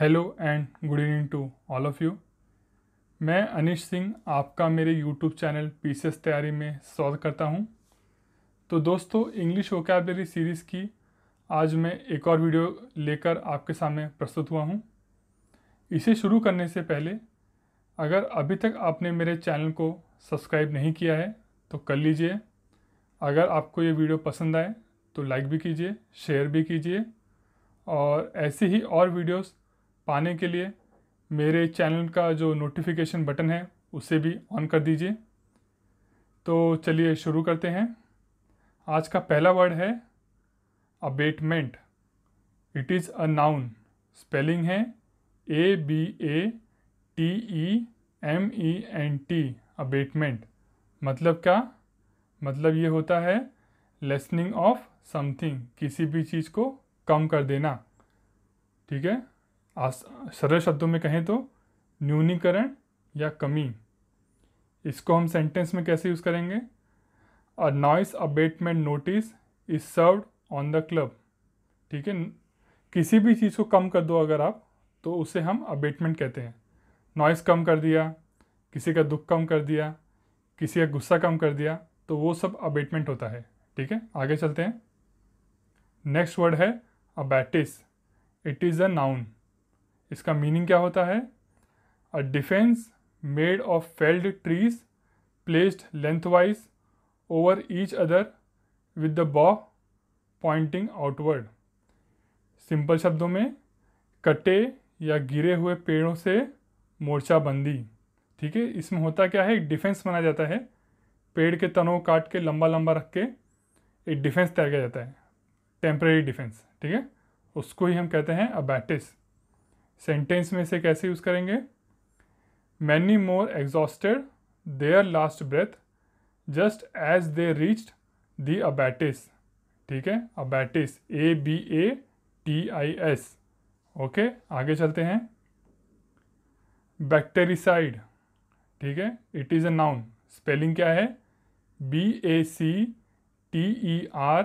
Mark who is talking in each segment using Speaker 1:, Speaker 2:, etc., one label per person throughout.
Speaker 1: Hello and good evening to all of you मैं अनिश सिंह आपका मेरे यूट्यूब चैनल पीसेस तैयारी में स्वागत करता हूं। तो दोस्तों इंग्लिश वोकेबलरी सीरीज़ की आज मैं एक और वीडियो लेकर आपके सामने प्रस्तुत हुआ हूं। इसे शुरू करने से पहले अगर अभी तक आपने मेरे चैनल को सब्सक्राइब नहीं किया है तो कर लीजिए अगर आपको ये वीडियो पसंद आए तो लाइक भी कीजिए शेयर भी कीजिए और ऐसे ही और वीडियोज़ पाने के लिए मेरे चैनल का जो नोटिफिकेशन बटन है उसे भी ऑन कर दीजिए तो चलिए शुरू करते हैं आज का पहला वर्ड है abatement it is a noun spelling है A B A T E M E N T abatement मतलब क्या मतलब ये होता है लेसनिंग ऑफ समथिंग किसी भी चीज़ को कम कर देना ठीक है सरल शब्दों में कहें तो न्यूनीकरण या कमी इसको हम सेंटेंस में कैसे यूज़ करेंगे a noise abatement notice is served on the club ठीक है किसी भी चीज़ को कम कर दो अगर आप तो उसे हम अबेटमेंट कहते हैं नॉइस कम कर दिया किसी का दुख कम कर दिया किसी का गुस्सा कम कर दिया तो वो सब अबेटमेंट होता है ठीक है आगे चलते हैं नेक्स्ट वर्ड है abatis it is a noun इसका मीनिंग क्या होता है a defence made of felled trees placed lengthwise over each other with the bough pointing outward simple शब्दों में कटे या गिरे हुए पेड़ों से मोर्चाबंदी ठीक है इसमें होता क्या है एक डिफेंस बनाया जाता है पेड़ के तनों काट के लंबा लंबा रख के एक डिफेंस तैयार किया जाता है टेम्प्रेरी डिफेंस ठीक है उसको ही हम कहते हैं अबैटिस सेंटेंस में से कैसे यूज़ करेंगे many more exhausted their last breath just as they reached the abatis ठीक है abatis A B A T I S okay आगे चलते हैं बैक्टेरिसाइड ठीक है it is a noun spelling क्या है B A C T E R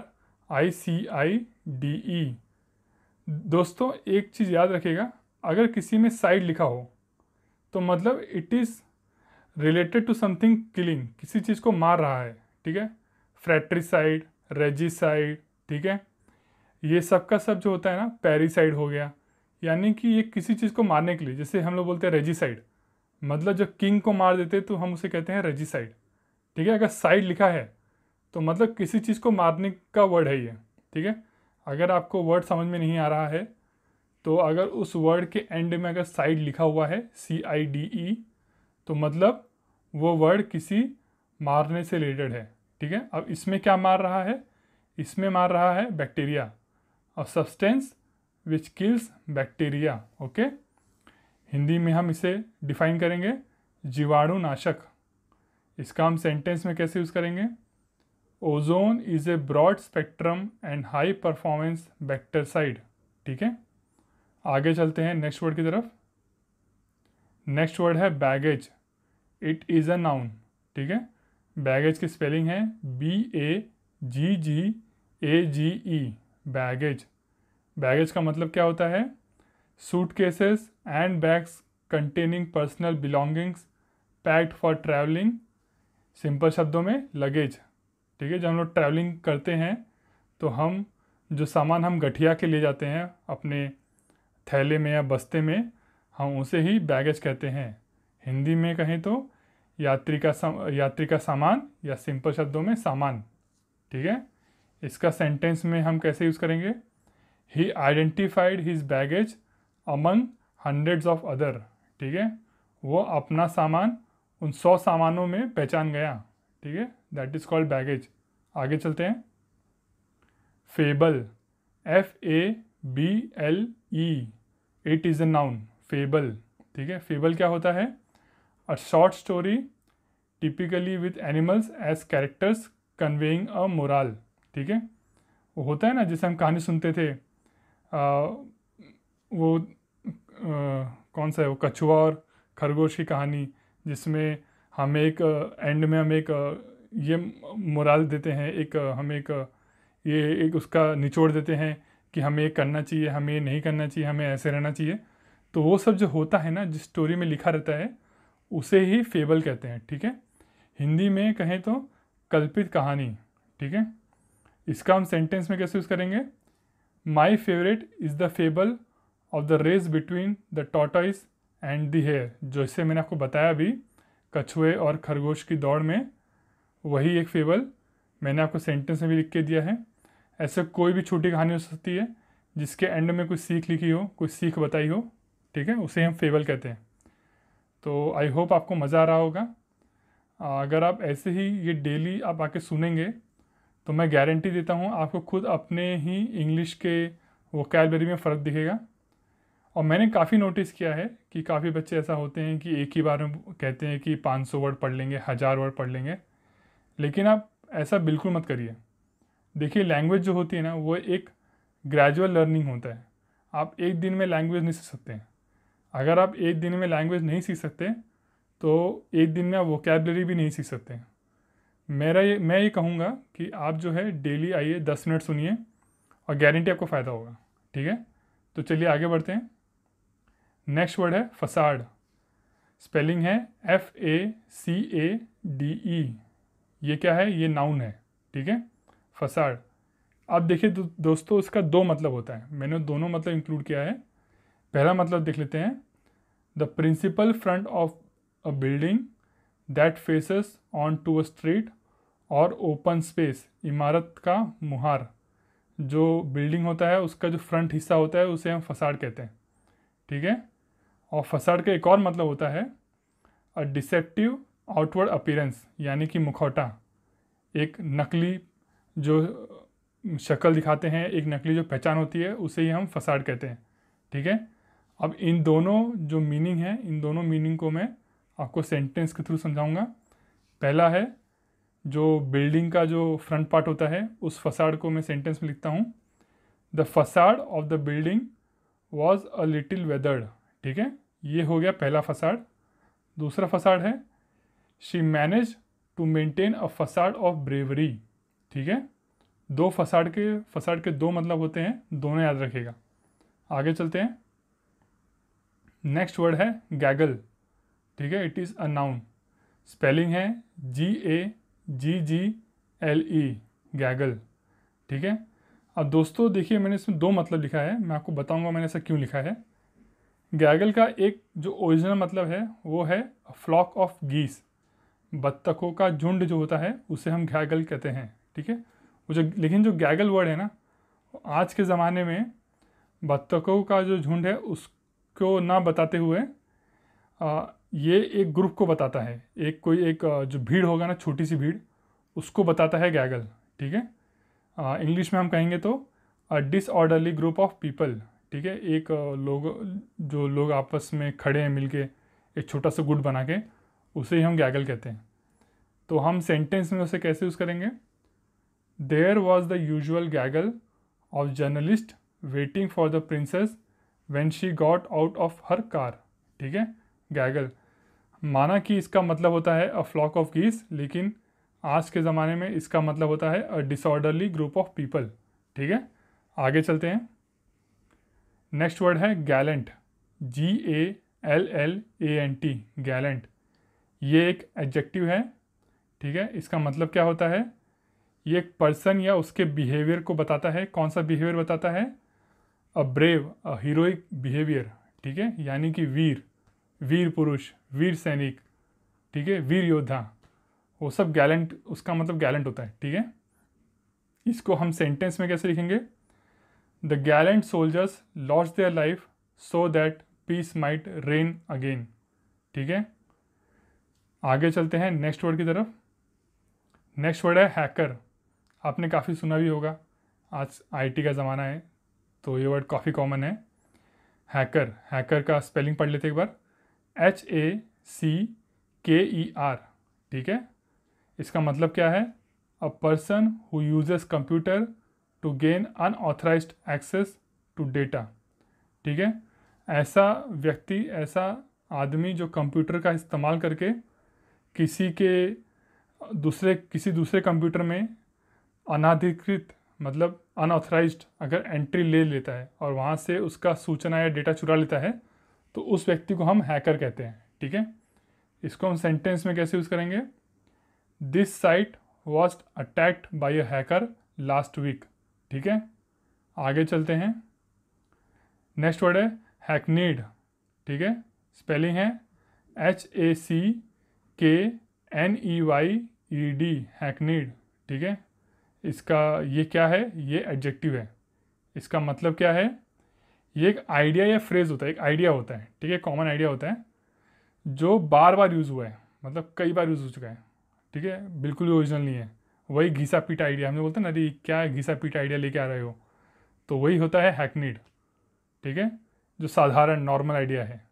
Speaker 1: I C I D E दोस्तों एक चीज़ याद रखिएगा अगर किसी में साइड लिखा हो तो मतलब it is related to something killing किसी चीज़ को मार रहा है ठीक है फ्रैट्रिसाइड रेजिसाइड ठीक है ये सब का सब जो होता है ना पेरीसाइड हो गया यानी कि ये किसी चीज़ को मारने के लिए जैसे हम लोग बोलते हैं रेजिसाइड मतलब जब किंग को मार देते तो हम उसे कहते हैं रेजिसाइड ठीक है अगर साइड लिखा है तो मतलब किसी चीज़ को मारने का वर्ड है ये ठीक है अगर आपको वर्ड समझ में नहीं आ रहा है तो अगर उस वर्ड के एंड में अगर साइड लिखा हुआ है सी आई डी ई तो मतलब वो वर्ड किसी मारने से रिलेटेड है ठीक है अब इसमें क्या मार रहा है इसमें मार रहा है बैक्टीरिया और substance which kills bacteria okay Hindi में हम इसे डिफाइन करेंगे जीवाणु नाशक इसका हम सेंटेंस में कैसे यूज़ करेंगे ozone is a broad spectrum and high performance bactericide ठीक है आगे चलते हैं नेक्स्ट वर्ड की तरफ नेक्स्ट वर्ड है baggage it is a noun ठीक है बैगेज की स्पेलिंग है B A G G A G E baggage baggage का मतलब क्या होता है suitcases and bags containing personal belongings packed for travelling simple शब्दों में लगेज ठीक है जब हम लोग ट्रैवलिंग करते हैं तो हम जो सामान हम गठिया के ले जाते हैं अपने थैले में या बस्ते में हम उसे ही बैगेज कहते हैं हिंदी में कहें तो यात्री का सा, यात्री का सामान या सिंपल शब्दों में सामान ठीक है इसका सेंटेंस में हम कैसे यूज़ करेंगे he identified his baggage among hundreds of other ठीक है वो अपना सामान उन सौ सामानों में पहचान गया ठीक है दैट इज़ कॉल्ड बैगेज आगे चलते हैं fable F A B L E it is a noun fable ठीक है फेबल क्या होता है a short story typically with animals as characters conveying a moral ठीक है वो होता है ना जैसे हम कहानी सुनते थे आ, वो आ, कौन सा है वो कछुआ और खरगोश की कहानी जिसमें हम एक एंड में हम एक ये मोराल देते हैं एक हम एक ये एक उसका निचोड़ देते हैं कि हमें करना चाहिए हमें नहीं करना चाहिए हमें ऐसे रहना चाहिए तो वो सब जो होता है ना जिस स्टोरी में लिखा रहता है उसे ही फेबल कहते हैं ठीक है हिंदी में कहें तो कल्पित कहानी ठीक है इसका हम सेंटेंस में कैसे यूज़ करेंगे my favourite is the fable of the race between the tortoise and the hare जो इससे मैंने आपको बताया अभी कछुए और खरगोश की दौड़ में वही एक फेबल मैंने आपको सेंटेंस में भी लिख के दिया है ऐसे कोई भी छोटी कहानी हो सकती है जिसके एंड में कोई सीख लिखी हो कोई सीख बताई हो ठीक है उसे हम फेवल कहते हैं तो आई होप आपको मज़ा आ रहा होगा अगर आप ऐसे ही ये डेली आप आके सुनेंगे तो मैं गारंटी देता हूँ आपको खुद अपने ही इंग्लिश के वो कैलबरी में फ़र्क दिखेगा और मैंने काफ़ी नोटिस किया है कि काफ़ी बच्चे ऐसा होते हैं कि एक ही बार में कहते हैं कि 500 वर्ड पढ़ लेंगे हज़ार वर्ड पढ़ लेंगे लेकिन आप ऐसा बिल्कुल मत करिए देखिए लैंग्वेज जो होती है ना वो एक ग्रेजुअल लर्निंग होता है आप एक दिन में लैंग्वेज नहीं सीख सकते अगर आप एक दिन में लैंग्वेज नहीं सीख सकते तो एक दिन में आप वोकेबलरी भी नहीं सीख सकते मेरा ये मैं ये कहूँगा कि आप जो है डेली आइए दस मिनट सुनिए और गारंटी आपको फ़ायदा होगा ठीक है तो चलिए आगे बढ़ते हैं नेक्स्ट वर्ड है फसाड स्पेलिंग है F A C A D E ये क्या है ये नाउन है ठीक है फसाड़ आप देखिए दो, दोस्तों इसका दो मतलब होता है मैंने दोनों मतलब इंक्लूड किया है पहला मतलब देख लेते हैं the principal front of a building that faces on to a street और ओपन स्पेस इमारत का मुहार जो बिल्डिंग होता है उसका जो फ्रंट हिस्सा होता है उसे हम फसाड़ कहते हैं ठीक है और फसाड़ का एक और मतलब होता है अ डिसेप्टिव आउटवर्ड अपीरेंस यानी कि मुखौटा एक नकली जो शक्ल दिखाते हैं एक नकली जो पहचान होती है उसे ही हम फसाड कहते हैं ठीक है अब इन दोनों जो मीनिंग है इन दोनों मीनिंग को मैं आपको सेंटेंस के थ्रू समझाऊंगा पहला है जो बिल्डिंग का जो फ्रंट पार्ट होता है उस फसाड को मैं सेंटेंस में लिखता हूँ the facade of the building was a little weathered ठीक है ये हो गया पहला फसाड दूसरा फसाड है she manage to maintain a facade of bravery ठीक है दो फसाड के फसाड के दो मतलब होते हैं दोनों याद रखिएगा आगे चलते हैं नेक्स्ट वर्ड है गैगल ठीक है it is a noun spelling है G A G G L E गैगल ठीक है अब दोस्तों देखिए मैंने इसमें दो मतलब लिखा है मैं आपको बताऊंगा मैंने ऐसा क्यों लिखा है गैगल का एक जो ओरिजिनल मतलब है वो है फ्लॉक ऑफ गीस बत्तखों का झुंड जो होता है उसे हम गैगल कहते हैं ठीक है वो जो लेकिन जो गैगल वर्ड है ना आज के ज़माने में बत्तखों का जो झुंड है उसको ना बताते हुए आ, ये एक ग्रुप को बताता है एक कोई एक जो भीड़ होगा ना छोटी सी भीड़ उसको बताता है गैगल ठीक है इंग्लिश में हम कहेंगे तो a disorderly group of people ठीक है एक लोग जो लोग आपस में खड़े हैं मिलके एक छोटा सा गुट बना के उसे ही हम गैगल कहते हैं तो हम सेंटेंस में उसे कैसे यूज़ करेंगे There was the usual gaggle of journalists waiting for the princess when she got out of her car. ठीक है गैगल माना कि इसका मतलब होता है अ फ्लॉक ऑफ गीस लेकिन आज के ज़माने में इसका मतलब होता है a disorderly group of people ठीक है आगे चलते हैं नेक्स्ट वर्ड है gallant G A L L A N T gallant ये एक एडजेक्टिव है ठीक है इसका मतलब क्या होता है ये एक पर्सन या उसके बिहेवियर को बताता है कौन सा बिहेवियर बताता है a brave a heroic behaviour ठीक है यानी कि वीर वीर पुरुष वीर सैनिक ठीक है वीर योद्धा वो सब गैलेंट उसका मतलब गैलेंट होता है ठीक है इसको हम सेंटेंस में कैसे लिखेंगे the gallant soldiers lost their life so that peace might reign again ठीक है आगे चलते हैं नेक्स्ट वर्ड की तरफ नेक्स्ट वर्ड है हैकर आपने काफ़ी सुना भी होगा आज आईटी का ज़माना है तो ये वर्ड काफ़ी कॉमन है हैकर हैकर का स्पेलिंग पढ़ लेते एक बार एच ए सी के ई आर ठीक है इसका मतलब क्या है a person who uses computer to gain unauthorised access to data ठीक है ऐसा व्यक्ति ऐसा आदमी जो कंप्यूटर का इस्तेमाल करके किसी के दूसरे किसी दूसरे कंप्यूटर में अनाधिकृत मतलब अनऑथराइज अगर एंट्री ले लेता है और वहाँ से उसका सूचना या डेटा चुरा लेता है तो उस व्यक्ति को हम हैकर कहते हैं ठीक है इसको हम सेंटेंस में कैसे यूज़ करेंगे this site was attacked by a hacker last week ठीक है आगे चलते हैं नेक्स्ट वर्ड है हैकनीड ठीक है स्पेलिंग है H A C K N E Y E D hackneyed ठीक है इसका ये क्या है ये एडजेक्टिव है इसका मतलब क्या है ये एक आइडिया या फ्रेज होता है एक आइडिया होता है ठीक है कॉमन आइडिया होता है जो बार बार यूज़ हुआ है मतलब कई बार यूज़ हो चुका है ठीक है बिल्कुल ओरिजिनल नहीं है वही घिसा पीटा आइडिया हम लोग बोलते हैं ना अरे क्या घिसा पीटा आइडिया लेके आ रहे हो तो वही होता है हैकनीड ठीक है जो साधारण नॉर्मल आइडिया है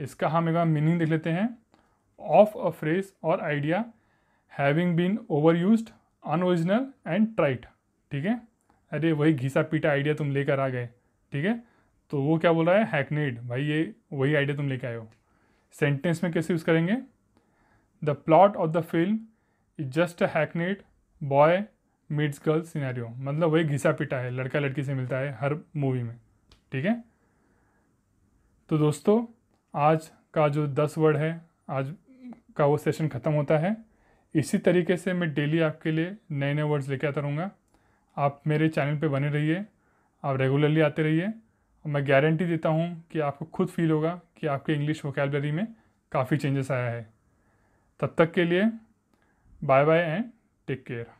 Speaker 1: इसका हम एक बार मीनिंग देख लेते हैं of a phrase or idea having been overused unoriginal and trite ठीक है अरे वही घिसा पीटा आइडिया तुम लेकर आ गए ठीक है तो वो क्या बोल रहा है हैकनेड भाई ये वही आइडिया तुम लेके आए हो सेंटेंस में कैसे यूज़ करेंगे the plot of the film is just a hackneyed boy meets girl scenario मतलब वही घिसा पिटा है लड़का लड़की से मिलता है हर मूवी में ठीक है तो दोस्तों आज का जो दस वर्ड है आज का वो सेशन ख़त्म होता है इसी तरीके से मैं डेली आपके लिए नए नए वर्ड्स लेके आता रहूँगा आप मेरे चैनल पे बने रहिए आप रेगुलरली आते रहिए और मैं गारंटी देता हूँ कि आपको खुद फील होगा कि आपके इंग्लिश वोकेबलरी में काफ़ी चेंजेस आया है तब तक के लिए bye bye and take care